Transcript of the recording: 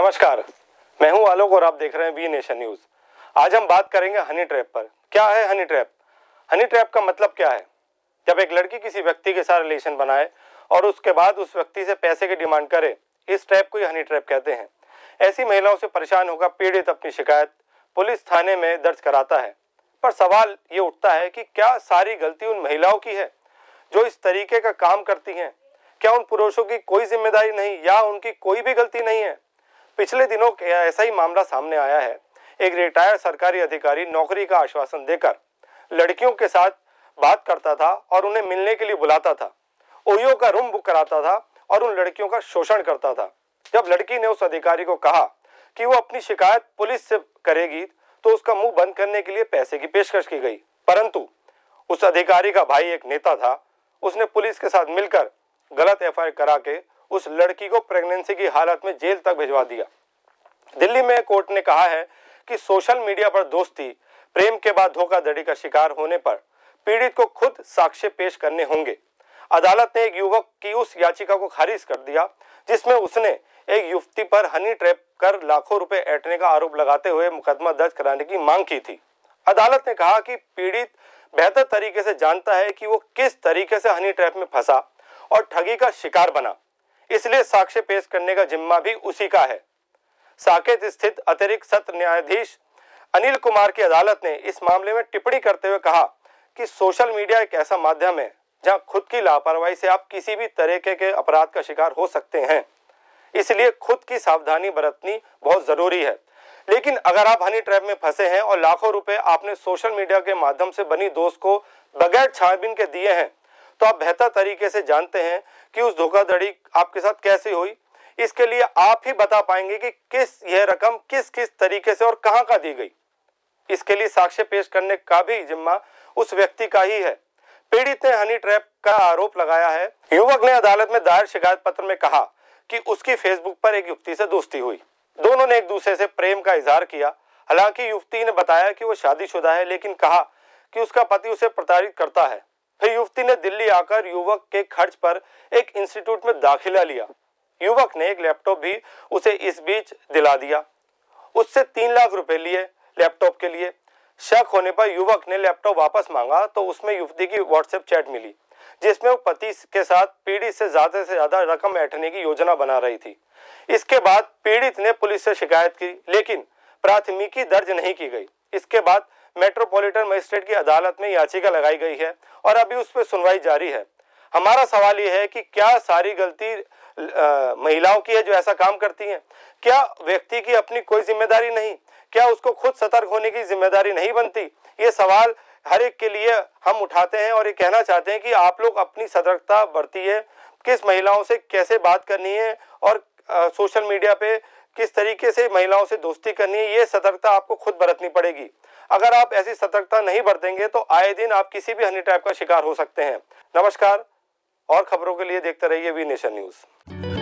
नमस्कार मैं हूं आलोक और आप देख रहे हैं बी नेशन न्यूज आज हम बात करेंगे हनी ट्रैप पर क्या है हनी ट्रैप हनी ट्रैप का मतलब क्या है जब एक लड़की किसी व्यक्ति के साथ रिलेशन बनाए और उसके बाद उस व्यक्ति से पैसे की डिमांड करे इस ट्रैप को ही हनी ट्रैप कहते हैं ऐसी महिलाओं से परेशान होकर पीड़ित अपनी शिकायत पुलिस थाने में दर्ज कराता है पर सवाल ये उठता है कि क्या सारी गलती उन महिलाओं की है जो इस तरीके का काम करती हैं क्या उन पुरुषों की कोई जिम्मेदारी नहीं या उनकी कोई भी गलती नहीं है पिछले दिनों के ऐसा ही मामला सामने आया है एक रिटायर्ड सरकारी अधिकारी नौकरी का आश्वासन देकर लड़कियों के साथ बात करता था और उन्हें मिलने के लिए बुलाता था ओयो का रूम बुक कराता था और उन लड़कियों का शोषण करता था जब लड़की ने उस अधिकारी को कहा कि वो अपनी शिकायत पुलिस से करेगी तो उसका मुंह बंद करने के लिए पैसे की पेशकश की गई परंतु उस अधिकारी का भाई एक नेता था उसने पुलिस के साथ मिलकर गलत एफआईआर करा के उस लड़की को प्रेगनेंसी की हालत में जेल तक भिजवा दिया दिल्ली में कोर्ट ने कहा है कि सोशल मीडिया पर दोस्ती प्रेम के बाद धोखाधड़ी का शिकार होने पर पीड़ित को खुद साक्ष्य पेश करने होंगे अदालत ने एक युवक की उस याचिका को खारिज कर दिया जिसमें उसने एक युवती पर हनी ट्रैप कर लाखों रुपए ऐटने का आरोप लगाते हुए मुकदमा दर्ज कराने की मांग की थी अदालत ने कहा कि पीड़ित बेहतर तरीके से जानता है कि वो किस तरीके से हनी ट्रैप में फंसा और ठगी का शिकार बना इसलिए साक्ष्य पेश करने का जिम्मा भी उसी का है साकेत स्थित अतिरिक्त सत्र न्यायाधीश अनिल कुमार की अदालत ने इस मामले में टिप्पणी करते हुए कहा कि सोशल मीडिया एक ऐसा माध्यम है जहां खुद की लापरवाही से आप किसी भी तरीके के अपराध का शिकार हो सकते हैं इसलिए खुद की सावधानी बरतनी बहुत ज़रूरी है लेकिन अगर आप हनी ट्रैप में फंसे हैं और लाखों रुपए आपने सोशल मीडिया के माध्यम से बनी दोस्त को बगैर छानबीन के दिए हैं तो आप बेहतर तरीके से जानते हैं कि उस धोखाधड़ी आपके साथ कैसे हुई इसके लिए आप ही बता पाएंगे कि किस यह रकम किस किस तरीके से और कहां का दी गई इसके लिए साक्ष्य पेश करने का भी जिम्मा उस व्यक्ति का ही है पीड़ित ने हनी ट्रैप का आरोप लगाया है युवक ने अदालत में दायर शिकायत पत्र में कहा कि उसकी फेसबुक पर एक युवती से दोस्ती हुई दोनों ने एक दूसरे से प्रेम का इजहार किया हालांकि युवती ने बताया कि वो शादीशुदा है लेकिन कहा कि उसका पति उसे प्रताड़ित करता है फिर युवती ने दिल्ली आकर युवक के खर्च पर एक इंस्टीट्यूट में दाखिला लिया युवक ने एक लैपटॉप भी उसे इस बीच दिला दिया उससे तीन लाख रुपए लिए लैपटॉप के लिए शक होने पर युवक ने लैपटॉप वापस मांगा तो उसमें युवती की व्हाट्सएप चैट मिली जिसमें वो पति के साथ पीड़ित से ज्यादा से ज्यादा रकम ऐठने की योजना बना रही थी इसके बाद पीड़ित ने पुलिस से शिकायत की लेकिन प्राथमिकी दर्ज नहीं की गई इसके बाद मेट्रोपॉलिटन मजिस्ट्रेट की अदालत में याचिका लगाई गई है और अभी उस पर सुनवाई जारी है हमारा सवाल यह है कि क्या सारी गलती महिलाओं की है जो ऐसा काम करती हैं क्या व्यक्ति की अपनी कोई जिम्मेदारी नहीं क्या उसको खुद सतर्क होने की जिम्मेदारी नहीं बनती ये सवाल हर एक के लिए हम उठाते हैं और ये कहना चाहते हैं कि आप लोग अपनी सतर्कता बरती है किस महिलाओं से कैसे बात करनी है और आ, सोशल मीडिया पे किस तरीके से महिलाओं से दोस्ती करनी है ये सतर्कता आपको खुद बरतनी पड़ेगी अगर आप ऐसी सतर्कता नहीं बरतेंगे तो आए दिन आप किसी भी हनी टाइप का शिकार हो सकते हैं नमस्कार और खबरों के लिए देखते रहिए वी नेशन न्यूज़